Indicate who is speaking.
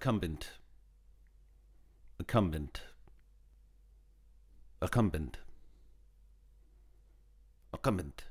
Speaker 1: Accumbent. Accumbent. Accumbent. Accumbent.